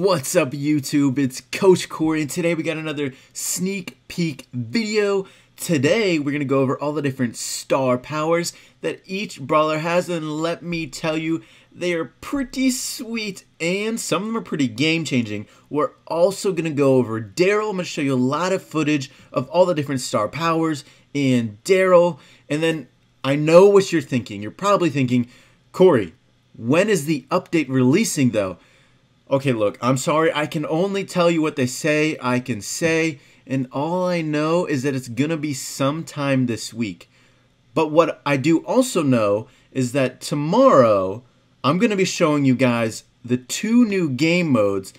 What's up YouTube? It's Coach Corey and today we got another sneak peek video. Today we're going to go over all the different star powers that each brawler has and let me tell you they are pretty sweet and some of them are pretty game changing. We're also going to go over Daryl. I'm going to show you a lot of footage of all the different star powers and Daryl and then I know what you're thinking. You're probably thinking, Corey, when is the update releasing though? Okay, look, I'm sorry. I can only tell you what they say I can say, and all I know is that it's going to be sometime this week. But what I do also know is that tomorrow I'm going to be showing you guys the two new game modes.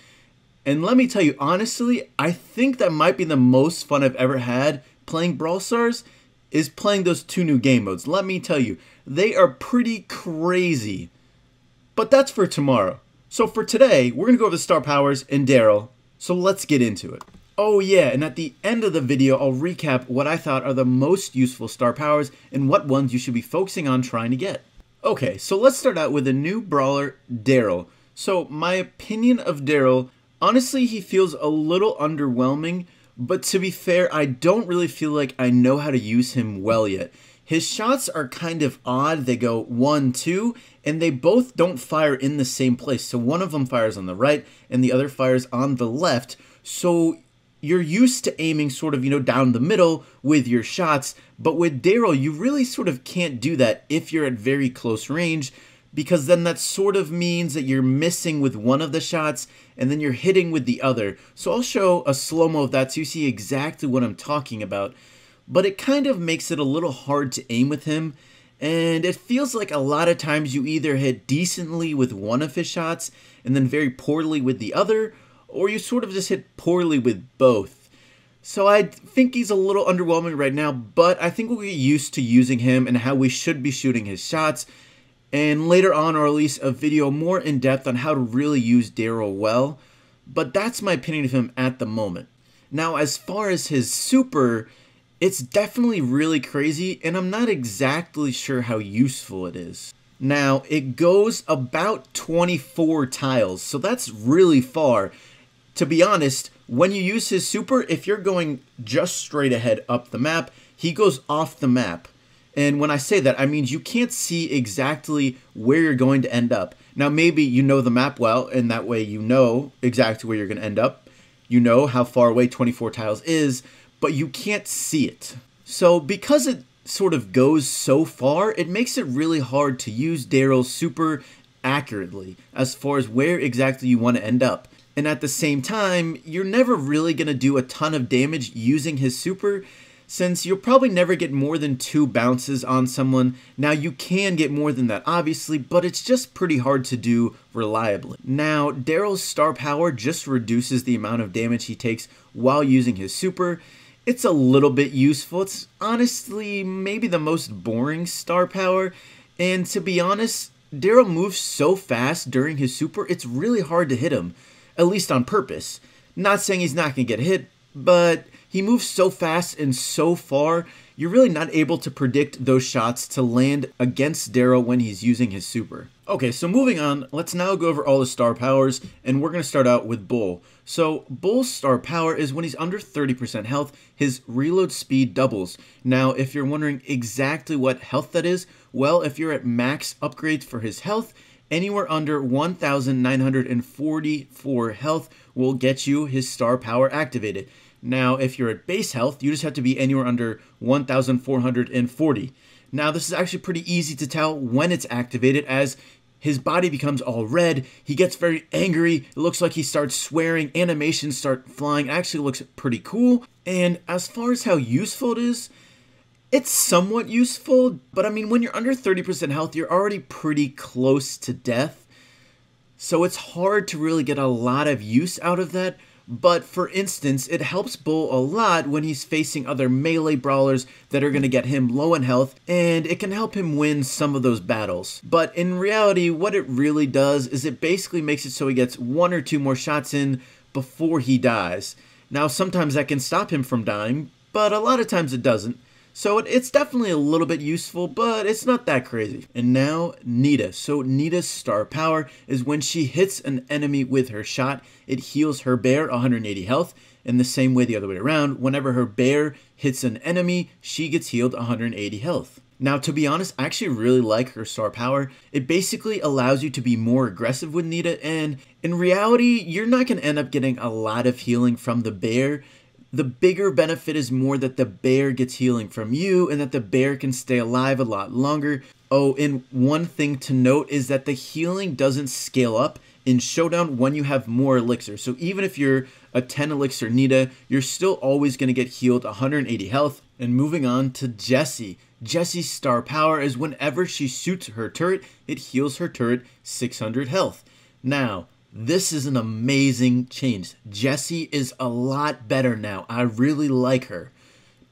And let me tell you, honestly, I think that might be the most fun I've ever had playing Brawl Stars is playing those two new game modes. Let me tell you, they are pretty crazy. But that's for tomorrow. So for today, we're going to go over the star powers and Daryl, so let's get into it. Oh yeah, and at the end of the video, I'll recap what I thought are the most useful star powers and what ones you should be focusing on trying to get. Okay, so let's start out with the new brawler, Daryl. So my opinion of Daryl, honestly, he feels a little underwhelming, but to be fair, I don't really feel like I know how to use him well yet. His shots are kind of odd. They go one, two, and they both don't fire in the same place. So one of them fires on the right and the other fires on the left. So you're used to aiming sort of, you know, down the middle with your shots. But with Daryl, you really sort of can't do that if you're at very close range because then that sort of means that you're missing with one of the shots and then you're hitting with the other. So I'll show a slow-mo of that so you see exactly what I'm talking about but it kind of makes it a little hard to aim with him. And it feels like a lot of times you either hit decently with one of his shots and then very poorly with the other, or you sort of just hit poorly with both. So I think he's a little underwhelming right now, but I think we'll get used to using him and how we should be shooting his shots. And later on, I'll release a video more in depth on how to really use Daryl well. But that's my opinion of him at the moment. Now, as far as his super, it's definitely really crazy, and I'm not exactly sure how useful it is. Now, it goes about 24 tiles, so that's really far. To be honest, when you use his super, if you're going just straight ahead up the map, he goes off the map. And when I say that, I mean you can't see exactly where you're going to end up. Now, maybe you know the map well, and that way you know exactly where you're going to end up. You know how far away 24 tiles is, but you can't see it. So because it sort of goes so far, it makes it really hard to use Daryl super accurately as far as where exactly you want to end up. And at the same time, you're never really going to do a ton of damage using his super since you'll probably never get more than two bounces on someone. Now, you can get more than that, obviously, but it's just pretty hard to do reliably. Now, Daryl's star power just reduces the amount of damage he takes while using his super, it's a little bit useful. It's honestly maybe the most boring star power. And to be honest, Daryl moves so fast during his super, it's really hard to hit him, at least on purpose. Not saying he's not going to get hit, but he moves so fast and so far, you're really not able to predict those shots to land against Daryl when he's using his super. Okay, so moving on, let's now go over all the star powers, and we're going to start out with Bull. So, Bull's star power is when he's under 30% health, his reload speed doubles. Now, if you're wondering exactly what health that is, well, if you're at max upgrades for his health, anywhere under 1,944 health will get you his star power activated. Now, if you're at base health, you just have to be anywhere under 1,440. Now, this is actually pretty easy to tell when it's activated as his body becomes all red. He gets very angry. It looks like he starts swearing. Animations start flying. It actually looks pretty cool. And as far as how useful it is, it's somewhat useful, but I mean, when you're under 30% health, you're already pretty close to death. So it's hard to really get a lot of use out of that but for instance, it helps Bull a lot when he's facing other melee brawlers that are going to get him low in health, and it can help him win some of those battles. But in reality, what it really does is it basically makes it so he gets one or two more shots in before he dies. Now, sometimes that can stop him from dying, but a lot of times it doesn't. So it, it's definitely a little bit useful, but it's not that crazy. And now Nita. So Nita's star power is when she hits an enemy with her shot, it heals her bear 180 health. In the same way the other way around, whenever her bear hits an enemy, she gets healed 180 health. Now, to be honest, I actually really like her star power. It basically allows you to be more aggressive with Nita, and in reality, you're not going to end up getting a lot of healing from the bear the bigger benefit is more that the bear gets healing from you and that the bear can stay alive a lot longer. Oh, and one thing to note is that the healing doesn't scale up in Showdown when you have more elixir. So even if you're a 10 elixir Nita, you're still always going to get healed 180 health. And moving on to Jessie. Jessie's star power is whenever she shoots her turret, it heals her turret 600 health. Now, this is an amazing change. Jessie is a lot better now. I really like her.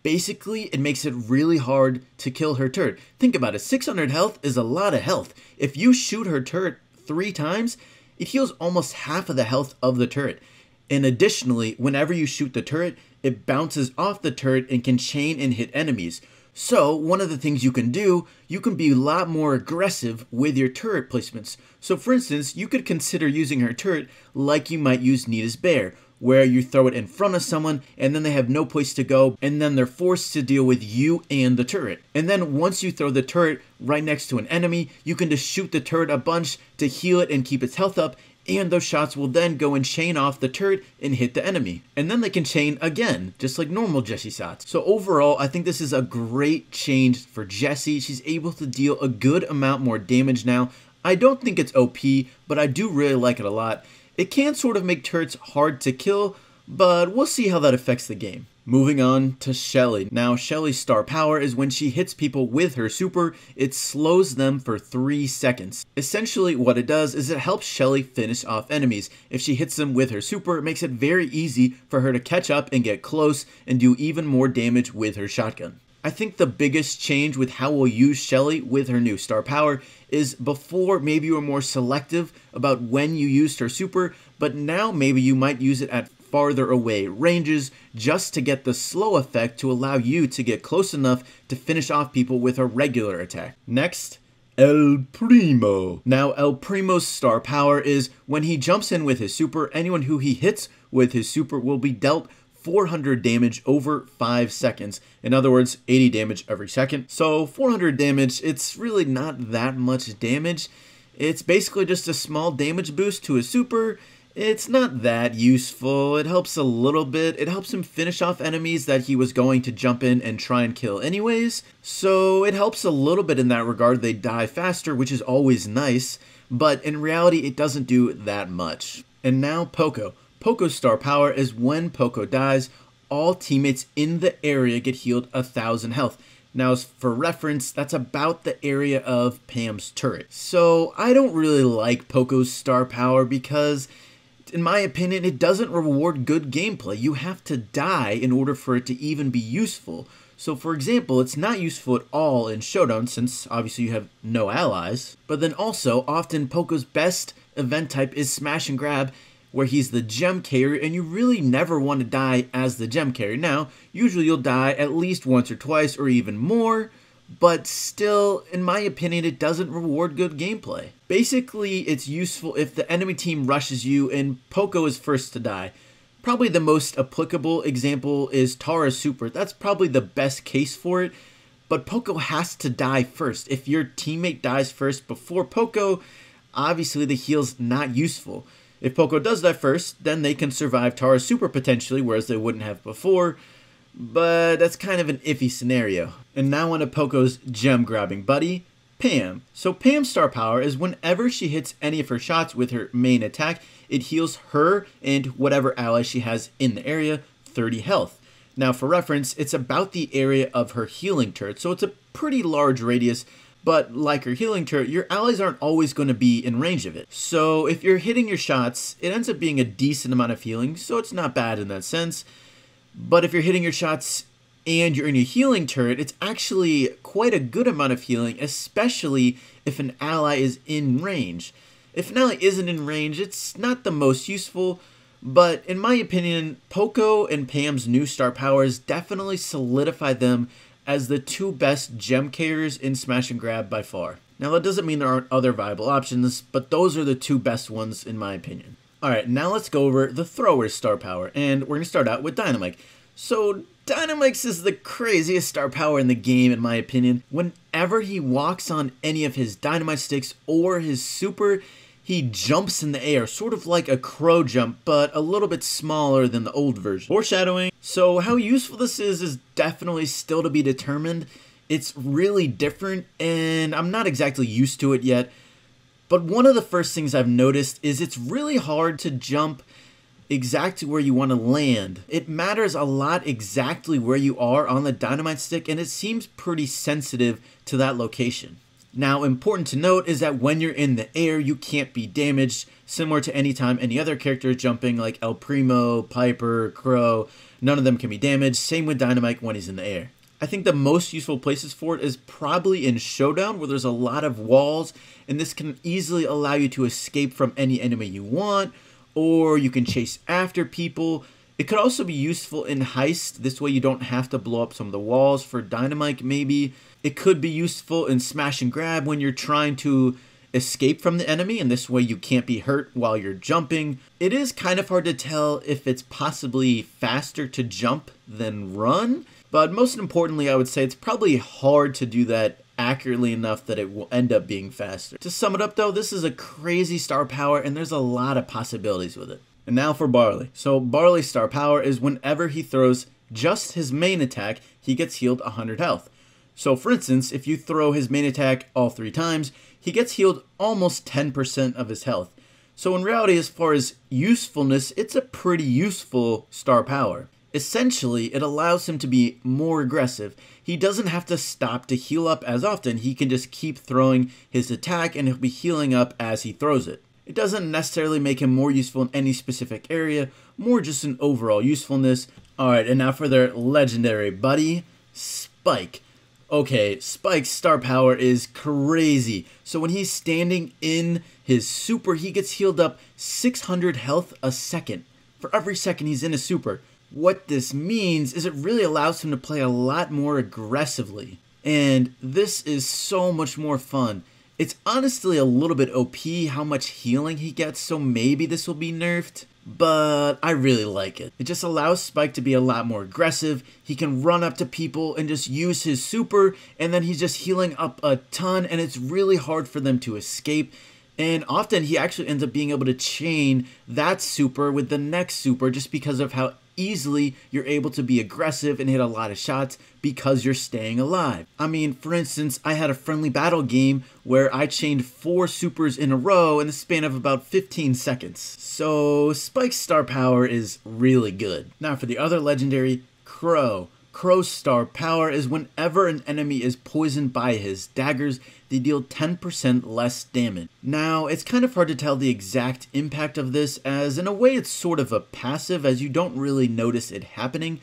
Basically, it makes it really hard to kill her turret. Think about it 600 health is a lot of health. If you shoot her turret three times, it heals almost half of the health of the turret. And additionally, whenever you shoot the turret, it bounces off the turret and can chain and hit enemies. So one of the things you can do, you can be a lot more aggressive with your turret placements. So for instance, you could consider using her turret like you might use Nita's bear, where you throw it in front of someone and then they have no place to go and then they're forced to deal with you and the turret. And then once you throw the turret right next to an enemy, you can just shoot the turret a bunch to heal it and keep its health up and those shots will then go and chain off the turret and hit the enemy. And then they can chain again, just like normal Jessie shots. So overall, I think this is a great change for Jessie. She's able to deal a good amount more damage now. I don't think it's OP, but I do really like it a lot. It can sort of make turrets hard to kill, but we'll see how that affects the game. Moving on to Shelly. Now, Shelly's star power is when she hits people with her super, it slows them for 3 seconds. Essentially, what it does is it helps Shelly finish off enemies. If she hits them with her super, it makes it very easy for her to catch up and get close and do even more damage with her shotgun. I think the biggest change with how we'll use Shelly with her new star power is before maybe you were more selective about when you used her super, but now maybe you might use it at farther away ranges just to get the slow effect to allow you to get close enough to finish off people with a regular attack. Next, El Primo. Now, El Primo's star power is when he jumps in with his super, anyone who he hits with his super will be dealt 400 damage over 5 seconds. In other words, 80 damage every second. So 400 damage, it's really not that much damage. It's basically just a small damage boost to his super, it's not that useful. It helps a little bit. It helps him finish off enemies that he was going to jump in and try and kill anyways. So it helps a little bit in that regard. They die faster, which is always nice. But in reality, it doesn't do that much. And now Poco. Poco's star power is when Poco dies, all teammates in the area get healed a 1,000 health. Now, for reference, that's about the area of Pam's turret. So I don't really like Poco's star power because in my opinion, it doesn't reward good gameplay. You have to die in order for it to even be useful. So for example, it's not useful at all in Showdown since obviously you have no allies. But then also, often Poco's best event type is Smash and Grab where he's the gem carrier and you really never want to die as the gem carrier. Now, usually you'll die at least once or twice or even more, but still, in my opinion, it doesn't reward good gameplay. Basically, it's useful if the enemy team rushes you and Poco is first to die. Probably the most applicable example is Tara Super. That's probably the best case for it, but Poco has to die first. If your teammate dies first before Poco, obviously the heal's not useful. If Poco does that first, then they can survive Tara Super potentially, whereas they wouldn't have before but that's kind of an iffy scenario. And now on to Poco's gem grabbing buddy, Pam. So Pam's star power is whenever she hits any of her shots with her main attack, it heals her and whatever ally she has in the area 30 health. Now for reference, it's about the area of her healing turret, so it's a pretty large radius, but like her healing turret, your allies aren't always going to be in range of it. So if you're hitting your shots, it ends up being a decent amount of healing, so it's not bad in that sense. But if you're hitting your shots and you're in your healing turret, it's actually quite a good amount of healing, especially if an ally is in range. If an ally isn't in range, it's not the most useful, but in my opinion, Poco and Pam's new star powers definitely solidify them as the two best gem carriers in Smash and Grab by far. Now that doesn't mean there aren't other viable options, but those are the two best ones in my opinion. All right, now let's go over the thrower's star power, and we're going to start out with Dynamite. So Dynamix is the craziest star power in the game, in my opinion. Whenever he walks on any of his dynamite sticks or his super, he jumps in the air, sort of like a crow jump, but a little bit smaller than the old version. Foreshadowing. So how useful this is is definitely still to be determined. It's really different, and I'm not exactly used to it yet, but one of the first things I've noticed is it's really hard to jump exactly where you want to land. It matters a lot exactly where you are on the dynamite stick and it seems pretty sensitive to that location. Now, important to note is that when you're in the air, you can't be damaged, similar to any time any other character jumping like El Primo, Piper, Crow, none of them can be damaged. Same with Dynamite when he's in the air. I think the most useful places for it is probably in Showdown, where there's a lot of walls, and this can easily allow you to escape from any enemy you want, or you can chase after people. It could also be useful in Heist, this way you don't have to blow up some of the walls for Dynamite maybe. It could be useful in Smash and Grab when you're trying to escape from the enemy, and this way you can't be hurt while you're jumping. It is kind of hard to tell if it's possibly faster to jump than run, but most importantly, I would say it's probably hard to do that accurately enough that it will end up being faster. To sum it up though, this is a crazy star power and there's a lot of possibilities with it. And now for Barley. So Barley's star power is whenever he throws just his main attack, he gets healed 100 health. So for instance, if you throw his main attack all three times, he gets healed almost 10% of his health. So in reality, as far as usefulness, it's a pretty useful star power. Essentially, it allows him to be more aggressive. He doesn't have to stop to heal up as often. He can just keep throwing his attack and he'll be healing up as he throws it. It doesn't necessarily make him more useful in any specific area, more just an overall usefulness. Alright, and now for their legendary buddy, Spike. Okay, Spike's star power is crazy. So when he's standing in his super, he gets healed up 600 health a second. For every second he's in a super. What this means is it really allows him to play a lot more aggressively. And this is so much more fun. It's honestly a little bit OP how much healing he gets, so maybe this will be nerfed but I really like it. It just allows Spike to be a lot more aggressive. He can run up to people and just use his super, and then he's just healing up a ton, and it's really hard for them to escape. And often he actually ends up being able to chain that super with the next super just because of how easily you're able to be aggressive and hit a lot of shots because you're staying alive. I mean, for instance, I had a friendly battle game where I chained four supers in a row in the span of about 15 seconds. So Spike's star power is really good. Now for the other legendary, Crow. Crow's star power is whenever an enemy is poisoned by his daggers, they deal 10% less damage. Now, it's kind of hard to tell the exact impact of this, as in a way it's sort of a passive, as you don't really notice it happening,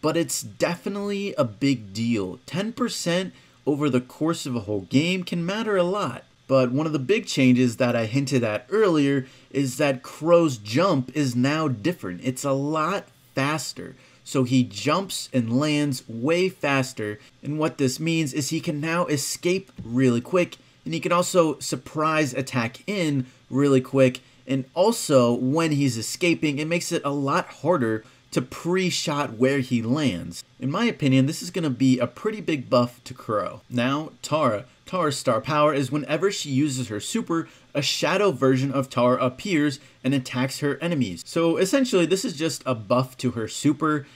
but it's definitely a big deal. 10% over the course of a whole game can matter a lot. But one of the big changes that I hinted at earlier is that Crow's jump is now different. It's a lot faster so he jumps and lands way faster. And what this means is he can now escape really quick, and he can also surprise attack in really quick. And also, when he's escaping, it makes it a lot harder to pre-shot where he lands. In my opinion, this is going to be a pretty big buff to Crow. Now, Tara. Tara's star power is whenever she uses her super, a shadow version of Tar appears and attacks her enemies. So essentially, this is just a buff to her super.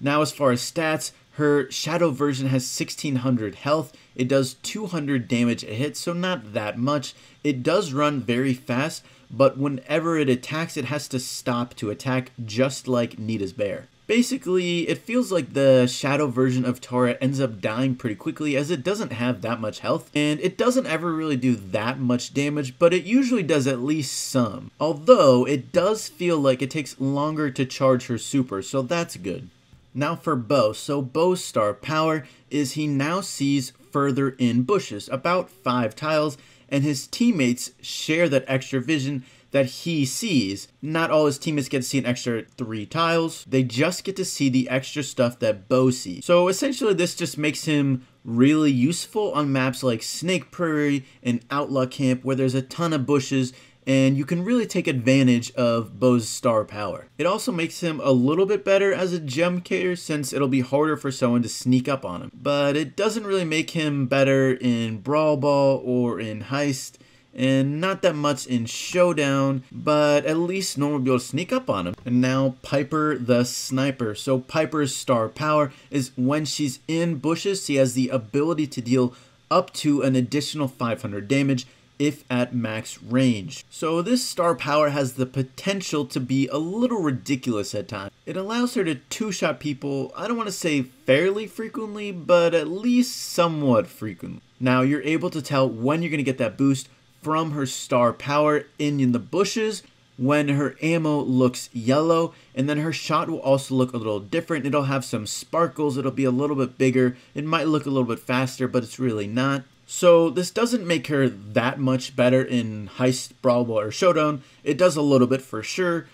Now, as far as stats, her shadow version has 1600 health. It does 200 damage a hit, so not that much. It does run very fast, but whenever it attacks, it has to stop to attack, just like Nita's bear. Basically, it feels like the shadow version of Tara ends up dying pretty quickly as it doesn't have that much health, and it doesn't ever really do that much damage, but it usually does at least some. Although, it does feel like it takes longer to charge her super, so that's good. Now for Bo. So Bo's star power is he now sees further in bushes, about five tiles, and his teammates share that extra vision that he sees. Not all his teammates get to see an extra three tiles. They just get to see the extra stuff that Bo sees. So essentially this just makes him really useful on maps like Snake Prairie and Outlaw Camp where there's a ton of bushes and you can really take advantage of Bo's star power. It also makes him a little bit better as a gem carrier since it'll be harder for someone to sneak up on him, but it doesn't really make him better in Brawl Ball or in Heist, and not that much in Showdown, but at least Norm will be able to sneak up on him. And now Piper the Sniper. So Piper's star power is when she's in bushes, she has the ability to deal up to an additional 500 damage if at max range. So this star power has the potential to be a little ridiculous at times. It allows her to two-shot people, I don't want to say fairly frequently, but at least somewhat frequently. Now you're able to tell when you're going to get that boost from her star power in, the bushes when her ammo looks yellow and then her shot will also look a little different it'll have some sparkles it'll be a little bit bigger it might look a little bit faster but it's really not so this doesn't make her that much better in heist brawl or showdown it does a little bit for sure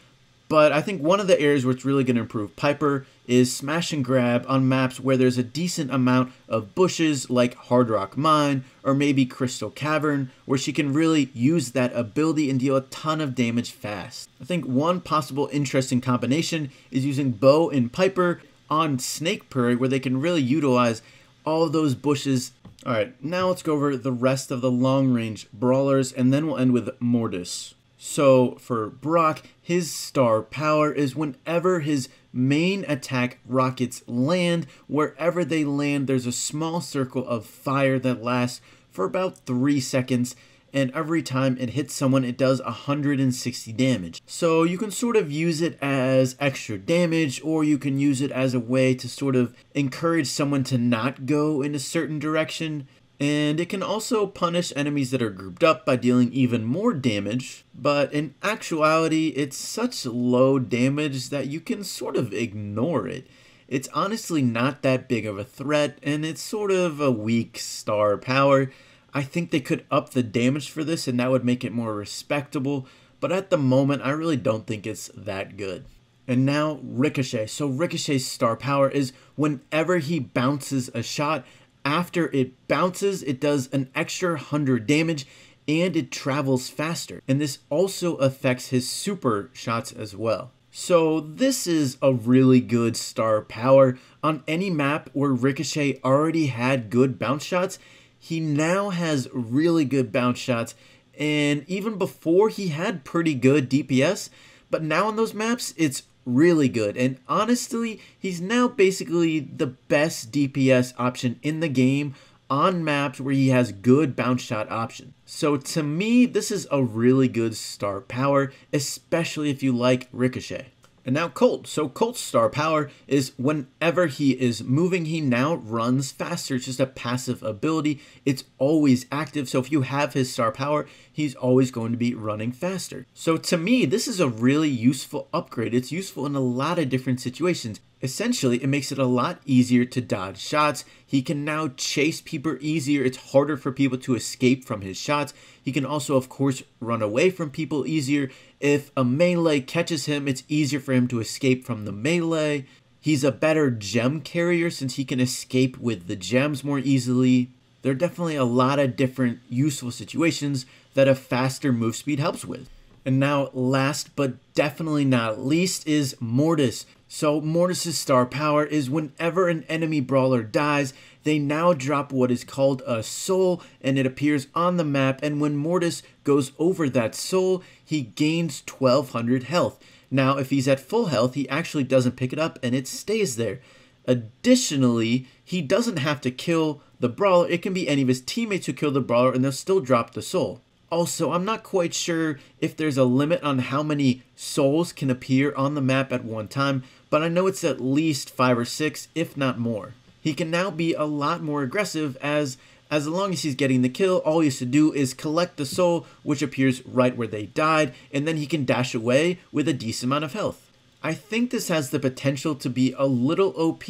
but I think one of the areas where it's really going to improve Piper is smash and grab on maps where there's a decent amount of bushes like Hard Rock Mine or maybe Crystal Cavern, where she can really use that ability and deal a ton of damage fast. I think one possible interesting combination is using Bow and Piper on Snake Prairie, where they can really utilize all those bushes. All right, now let's go over the rest of the long range brawlers, and then we'll end with Mortis. So for Brock, his star power is whenever his main attack rockets land, wherever they land, there's a small circle of fire that lasts for about 3 seconds and every time it hits someone it does 160 damage. So you can sort of use it as extra damage or you can use it as a way to sort of encourage someone to not go in a certain direction. And it can also punish enemies that are grouped up by dealing even more damage, but in actuality, it's such low damage that you can sort of ignore it. It's honestly not that big of a threat, and it's sort of a weak star power. I think they could up the damage for this, and that would make it more respectable, but at the moment, I really don't think it's that good. And now Ricochet. So Ricochet's star power is whenever he bounces a shot, after it bounces, it does an extra 100 damage and it travels faster. And this also affects his super shots as well. So this is a really good star power. On any map where Ricochet already had good bounce shots, he now has really good bounce shots. And even before he had pretty good DPS, but now on those maps, it's really good. And honestly, he's now basically the best DPS option in the game on maps where he has good bounce shot option. So to me, this is a really good start power, especially if you like Ricochet. And now Colt. So Colt's star power is whenever he is moving, he now runs faster. It's just a passive ability. It's always active. So if you have his star power, he's always going to be running faster. So to me, this is a really useful upgrade. It's useful in a lot of different situations. Essentially, it makes it a lot easier to dodge shots. He can now chase people easier. It's harder for people to escape from his shots. He can also, of course, run away from people easier. If a melee catches him, it's easier for him to escape from the melee. He's a better gem carrier since he can escape with the gems more easily. There are definitely a lot of different useful situations that a faster move speed helps with. And now, last but definitely not least, is Mortis. So Mortis' star power is whenever an enemy brawler dies, they now drop what is called a soul and it appears on the map and when Mortis goes over that soul, he gains 1200 health. Now if he's at full health, he actually doesn't pick it up and it stays there. Additionally, he doesn't have to kill the brawler, it can be any of his teammates who kill the brawler and they'll still drop the soul. Also, I'm not quite sure if there's a limit on how many souls can appear on the map at one time, but I know it's at least 5 or 6, if not more. He can now be a lot more aggressive as as long as he's getting the kill, all he has to do is collect the soul, which appears right where they died, and then he can dash away with a decent amount of health. I think this has the potential to be a little OP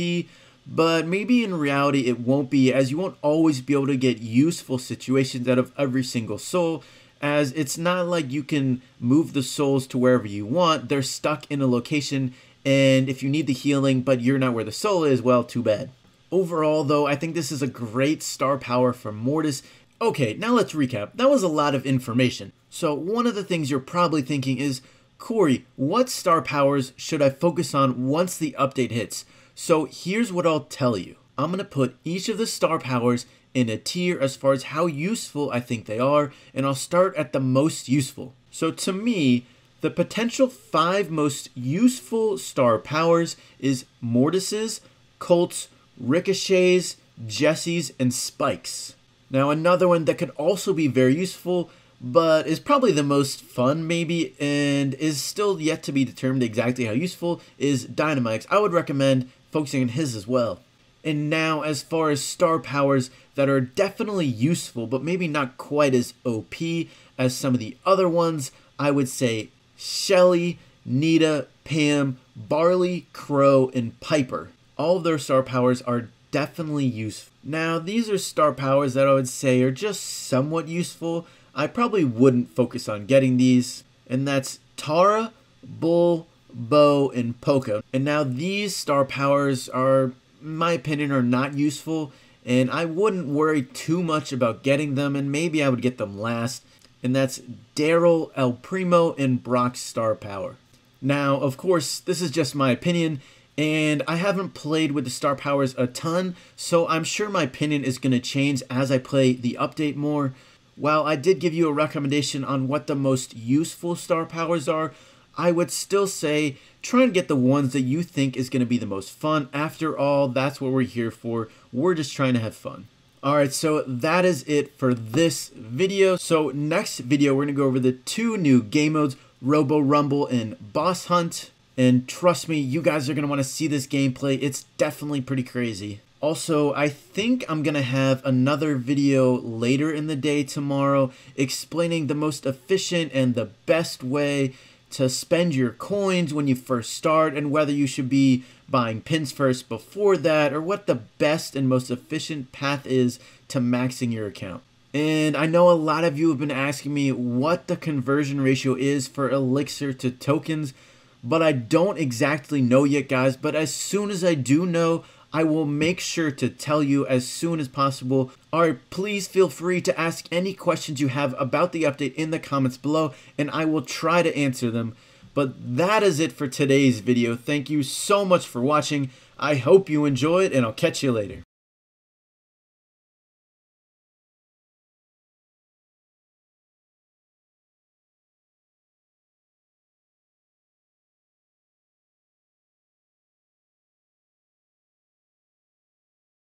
but maybe in reality it won't be, as you won't always be able to get useful situations out of every single soul, as it's not like you can move the souls to wherever you want. They're stuck in a location, and if you need the healing but you're not where the soul is, well, too bad. Overall, though, I think this is a great star power for Mortis. Okay, now let's recap. That was a lot of information. So, one of the things you're probably thinking is Corey, what star powers should I focus on once the update hits? So here's what I'll tell you. I'm going to put each of the star powers in a tier as far as how useful I think they are, and I'll start at the most useful. So to me, the potential five most useful star powers is Mortises, Colts, Ricochets, Jessies, and Spikes. Now another one that could also be very useful, but is probably the most fun maybe, and is still yet to be determined exactly how useful, is Dynamix. I would recommend focusing on his as well. And now, as far as star powers that are definitely useful, but maybe not quite as OP as some of the other ones, I would say Shelly, Nita, Pam, Barley, Crow, and Piper. All of their star powers are definitely useful. Now, these are star powers that I would say are just somewhat useful. I probably wouldn't focus on getting these, and that's Tara, Bull, Bow, and Poco. And now these star powers are, my opinion, are not useful, and I wouldn't worry too much about getting them, and maybe I would get them last, and that's Daryl, El Primo, and Brock's star power. Now, of course, this is just my opinion, and I haven't played with the star powers a ton, so I'm sure my opinion is going to change as I play the update more. While I did give you a recommendation on what the most useful star powers are, I would still say try and get the ones that you think is going to be the most fun. After all, that's what we're here for. We're just trying to have fun. All right, so that is it for this video. So next video, we're gonna go over the two new game modes, Robo Rumble and Boss Hunt. And trust me, you guys are gonna wanna see this gameplay. It's definitely pretty crazy. Also, I think I'm going to have another video later in the day tomorrow explaining the most efficient and the best way to spend your coins when you first start and whether you should be buying pins first before that or what the best and most efficient path is to maxing your account. And I know a lot of you have been asking me what the conversion ratio is for Elixir to tokens, but I don't exactly know yet, guys. But as soon as I do know, I will make sure to tell you as soon as possible. Or please feel free to ask any questions you have about the update in the comments below, and I will try to answer them. But that is it for today's video. Thank you so much for watching. I hope you enjoyed, and I'll catch you later.